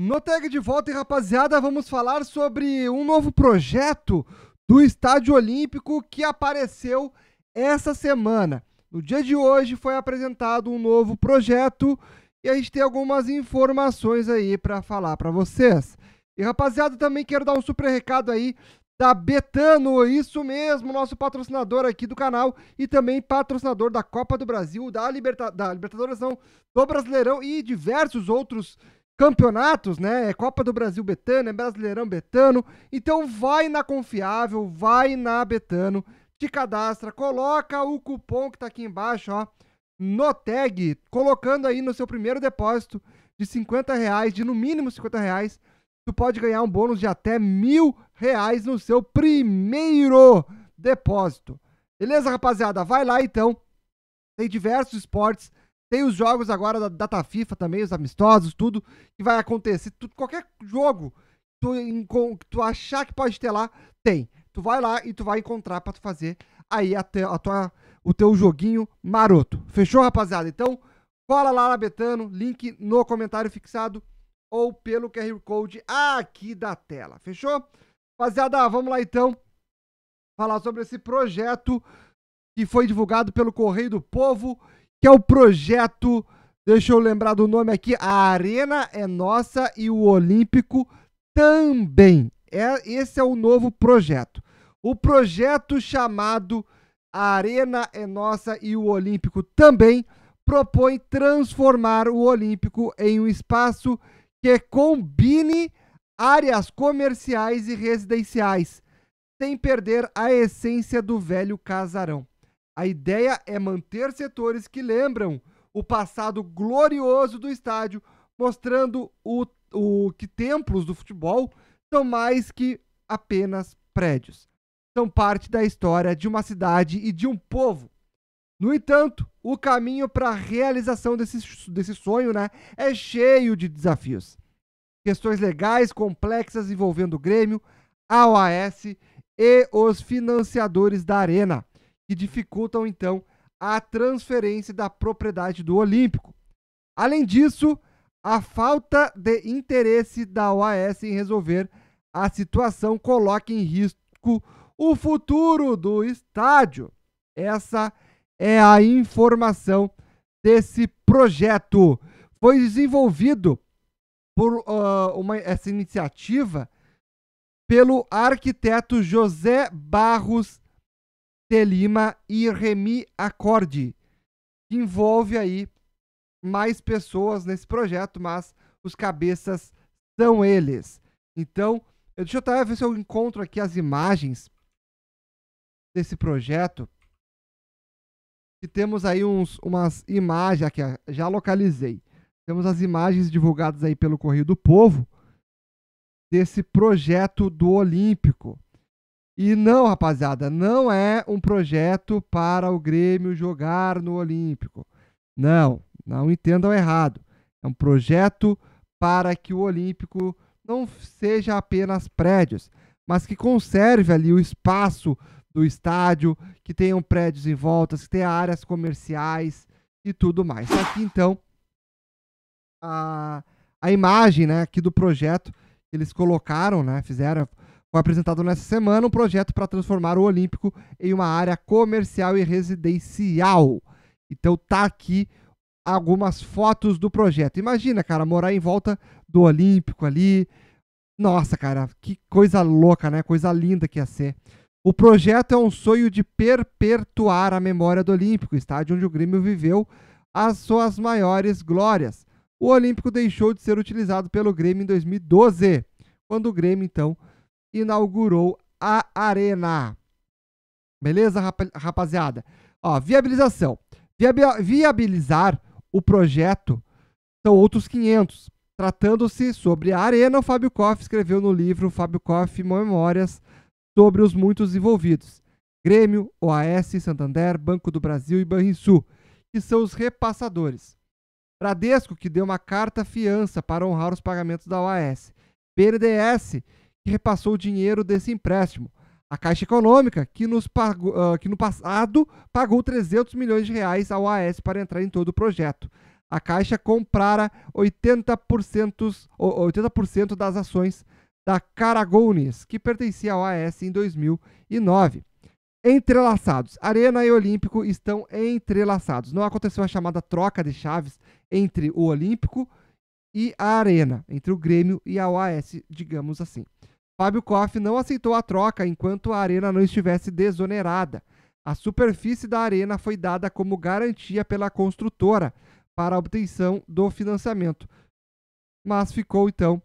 No Tag de Volta, e rapaziada, vamos falar sobre um novo projeto do Estádio Olímpico que apareceu essa semana. No dia de hoje foi apresentado um novo projeto e a gente tem algumas informações aí para falar para vocês. E rapaziada, também quero dar um super recado aí da Betano, isso mesmo, nosso patrocinador aqui do canal e também patrocinador da Copa do Brasil, da, Liberta da Libertadores, não, do Brasileirão e diversos outros campeonatos, né? É Copa do Brasil Betano, é Brasileirão Betano. Então vai na Confiável, vai na Betano, te cadastra, coloca o cupom que tá aqui embaixo, ó, no tag, colocando aí no seu primeiro depósito de 50 reais, de no mínimo 50 reais, tu pode ganhar um bônus de até mil reais no seu primeiro depósito. Beleza, rapaziada? Vai lá então. Tem diversos esportes tem os jogos agora da data FIFA também, os amistosos, tudo que vai acontecer, tudo, qualquer jogo tu, que tu achar que pode ter lá, tem. Tu vai lá e tu vai encontrar para tu fazer aí a, te, a tua, o teu joguinho maroto. Fechou, rapaziada? Então, cola lá na Betano, link no comentário fixado ou pelo QR Code aqui da tela. Fechou? Rapaziada, vamos lá então falar sobre esse projeto que foi divulgado pelo Correio do Povo que é o projeto, deixa eu lembrar do nome aqui, a Arena é Nossa e o Olímpico também. É, esse é o novo projeto. O projeto chamado A Arena é Nossa e o Olímpico também propõe transformar o Olímpico em um espaço que combine áreas comerciais e residenciais, sem perder a essência do velho casarão. A ideia é manter setores que lembram o passado glorioso do estádio, mostrando o, o que templos do futebol são mais que apenas prédios. São parte da história de uma cidade e de um povo. No entanto, o caminho para a realização desse, desse sonho né, é cheio de desafios. Questões legais complexas envolvendo o Grêmio, a OAS e os financiadores da Arena que dificultam então a transferência da propriedade do Olímpico. Além disso, a falta de interesse da OAS em resolver a situação coloca em risco o futuro do estádio. Essa é a informação desse projeto. Foi desenvolvido por uh, uma, essa iniciativa pelo arquiteto José Barros de Lima e Remy Acorde, que envolve aí mais pessoas nesse projeto, mas os cabeças são eles. Então, deixa eu até ver se eu encontro aqui as imagens desse projeto. E temos aí uns, umas imagens aqui, já localizei. Temos as imagens divulgadas aí pelo Correio do Povo desse projeto do Olímpico. E não, rapaziada, não é um projeto para o Grêmio jogar no Olímpico. Não, não entendam errado. É um projeto para que o Olímpico não seja apenas prédios, mas que conserve ali o espaço do estádio, que tenham prédios em volta que tenha áreas comerciais e tudo mais. Aqui então a, a imagem, né, aqui do projeto que eles colocaram, né, fizeram foi apresentado nessa semana um projeto para transformar o Olímpico em uma área comercial e residencial. Então tá aqui algumas fotos do projeto. Imagina, cara, morar em volta do Olímpico ali. Nossa, cara, que coisa louca, né? Coisa linda que ia ser. O projeto é um sonho de perpetuar a memória do Olímpico, estádio onde o Grêmio viveu as suas maiores glórias. O Olímpico deixou de ser utilizado pelo Grêmio em 2012, quando o Grêmio então inaugurou a Arena. Beleza, rapaziada? Ó, viabilização. Viabilizar o projeto são outros 500. Tratando-se sobre a arena, o Fábio Koff escreveu no livro Fábio Koff Memórias sobre os muitos envolvidos. Grêmio, OAS, Santander, Banco do Brasil e Banrisul, que são os repassadores. Bradesco, que deu uma carta fiança para honrar os pagamentos da OAS. BNDES, que repassou o dinheiro desse empréstimo. A Caixa Econômica, que, pagou, uh, que no passado pagou 300 milhões de reais ao AES para entrar em todo o projeto. A Caixa comprara 80%, 80 das ações da Caragones, que pertencia ao AES em 2009. Entrelaçados. Arena e Olímpico estão entrelaçados. Não aconteceu a chamada troca de chaves entre o Olímpico e a Arena, entre o Grêmio e a OAS, digamos assim. Fábio Koff não aceitou a troca enquanto a arena não estivesse desonerada. A superfície da arena foi dada como garantia pela construtora para a obtenção do financiamento, mas ficou então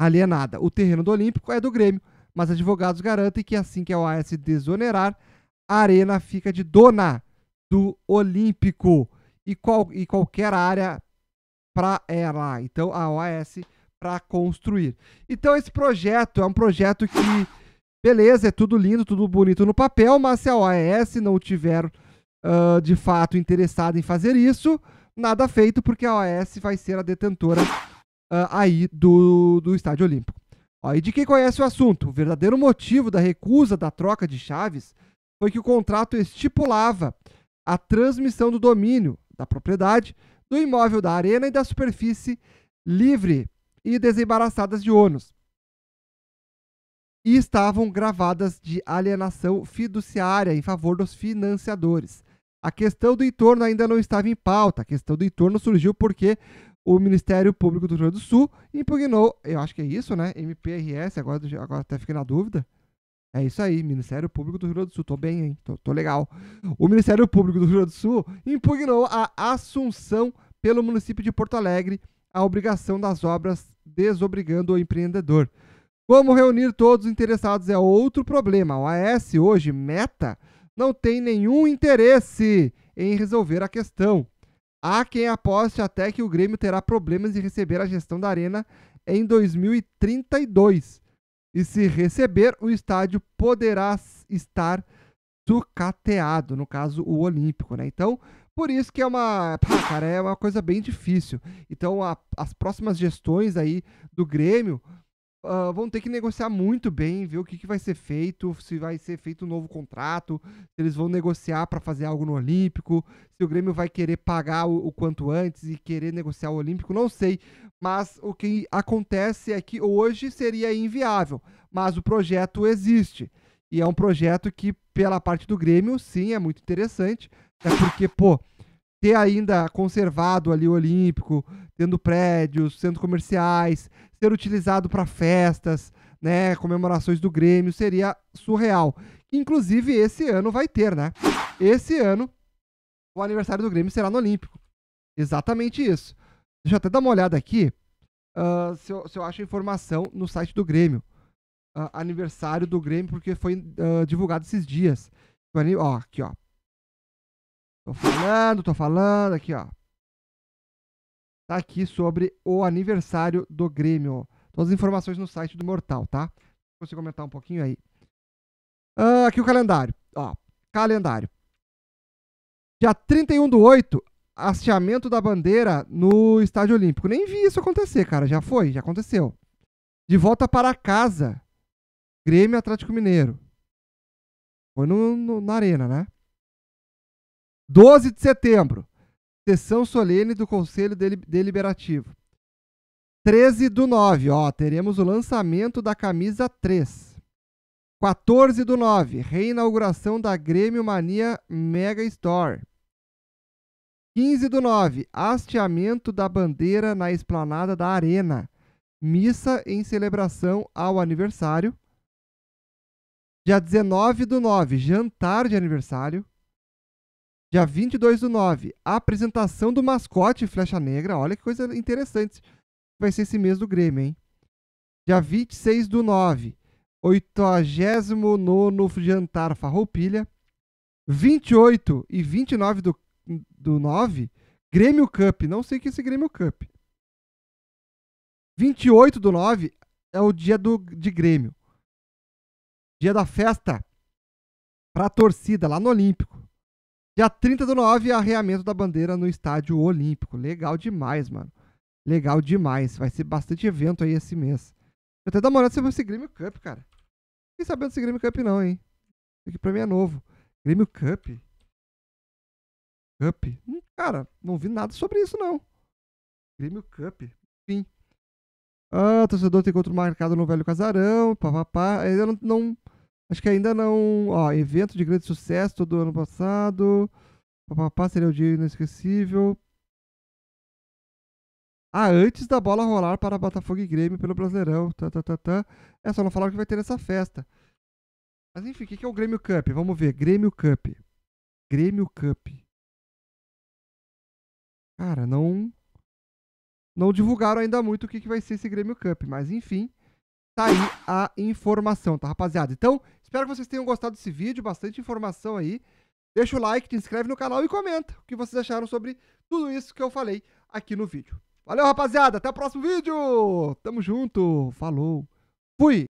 alienada. O terreno do Olímpico é do Grêmio, mas advogados garantem que assim que a OAS desonerar, a arena fica de dona do Olímpico e, qual, e qualquer área para ela. Então a OAS para construir. Então esse projeto é um projeto que, beleza, é tudo lindo, tudo bonito no papel, mas se a OAS não tiver uh, de fato interessada em fazer isso, nada feito, porque a OAS vai ser a detentora uh, aí do, do Estádio Olímpico. Ó, e de quem conhece o assunto, o verdadeiro motivo da recusa da troca de chaves foi que o contrato estipulava a transmissão do domínio da propriedade do imóvel da arena e da superfície livre e desembaraçadas de ônus. E estavam gravadas de alienação fiduciária em favor dos financiadores. A questão do entorno ainda não estava em pauta. A questão do entorno surgiu porque o Ministério Público do Rio Grande do Sul impugnou, eu acho que é isso, né? MPRS, agora, agora até fiquei na dúvida. É isso aí, Ministério Público do Rio Grande do Sul. Tô bem, hein? Tô, tô, legal. O Ministério Público do Rio Grande do Sul impugnou a assunção pelo município de Porto Alegre a obrigação das obras desobrigando o empreendedor. Como reunir todos os interessados é outro problema. O AS hoje, Meta, não tem nenhum interesse em resolver a questão. Há quem aposte até que o Grêmio terá problemas de receber a gestão da arena em 2032. E se receber, o estádio poderá estar sucateado, no caso o Olímpico, né? Então, por isso que é uma, pá, cara, é uma coisa bem difícil. Então a, as próximas gestões aí do Grêmio uh, vão ter que negociar muito bem, ver o que, que vai ser feito, se vai ser feito um novo contrato, se eles vão negociar para fazer algo no Olímpico, se o Grêmio vai querer pagar o, o, quanto antes e querer negociar o Olímpico, não sei. Mas o que acontece é que hoje seria inviável, mas o projeto existe. E é um projeto que, pela parte do Grêmio, sim, é muito interessante. É porque, pô, ter ainda conservado ali o Olímpico, tendo prédios, centros comerciais, ser utilizado para festas, né, comemorações do Grêmio, seria surreal. Inclusive, esse ano vai ter, né? Esse ano, o aniversário do Grêmio será no Olímpico. Exatamente isso. Deixa eu até dar uma olhada aqui, uh, se, eu, se eu acho a informação no site do Grêmio uh, aniversário do Grêmio, porque foi uh, divulgado esses dias. Tipo, ó, aqui, ó. Tô falando, tô falando, aqui, ó. Tá aqui sobre o aniversário do Grêmio. Todas as informações no site do Mortal, tá? Você comentar um pouquinho aí. Uh, aqui o calendário. Ó, calendário. Dia 31 do 8, hasteamento da bandeira no Estádio Olímpico. Nem vi isso acontecer, cara. Já foi, já aconteceu. De volta para casa. Grêmio Atlético Mineiro. Foi no, no, na Arena, né? 12 de setembro. Sessão solene do Conselho Deliberativo. 13 do 9, ó, teremos o lançamento da camisa 3. 14 do 9, reinauguração da Grêmio Mania Mega Store. 15 do 9, hasteamento da bandeira na esplanada da Arena. Missa em celebração ao aniversário Dia 19 do 9, jantar de aniversário. Dia 22 do 9, apresentação do mascote Flecha Negra. Olha que coisa interessante. Vai ser esse mês do Grêmio, hein? Dia 26 do 9, 89 jantar Farroupilha. 28 e 29 do, do 9, Grêmio Cup. Não sei o que é esse Grêmio Cup. 28 do 9 é o dia do, de Grêmio dia da festa para a torcida lá no Olímpico. Dia 30 do 9, arreamento da bandeira no Estádio Olímpico. Legal demais, mano. Legal demais. Vai ser bastante evento aí esse mês. até da uma olhada sobre esse Grêmio Cup, cara. Fiquei sabendo desse Grêmio Cup não, hein. Isso aqui pra mim é novo. Grêmio Cup? Cup? Hum, cara, não vi nada sobre isso, não. Grêmio Cup? Enfim. Ah, torcedor tem encontro marcado no Velho Casarão, papapá. Eu não, não Acho que ainda não. Ó, evento de grande sucesso todo ano passado. Papapá seria o dia inesquecível. Ah, antes da bola rolar para Botafogo e Grêmio pelo Brasileirão. Tá, tá, tá, tá. É só não falar que vai ter essa festa. Mas enfim, o que é o Grêmio Cup? Vamos ver. Grêmio Cup. Grêmio Cup. Cara, não. Não divulgaram ainda muito o que, que vai ser esse Grêmio Cup. Mas enfim. Tá aí a informação, tá, rapaziada? Então, espero que vocês tenham gostado desse vídeo, bastante informação aí. Deixa o like, te inscreve no canal e comenta o que vocês acharam sobre tudo isso que eu falei aqui no vídeo. Valeu, rapaziada. Até o próximo vídeo. Tamo junto. Falou. Fui.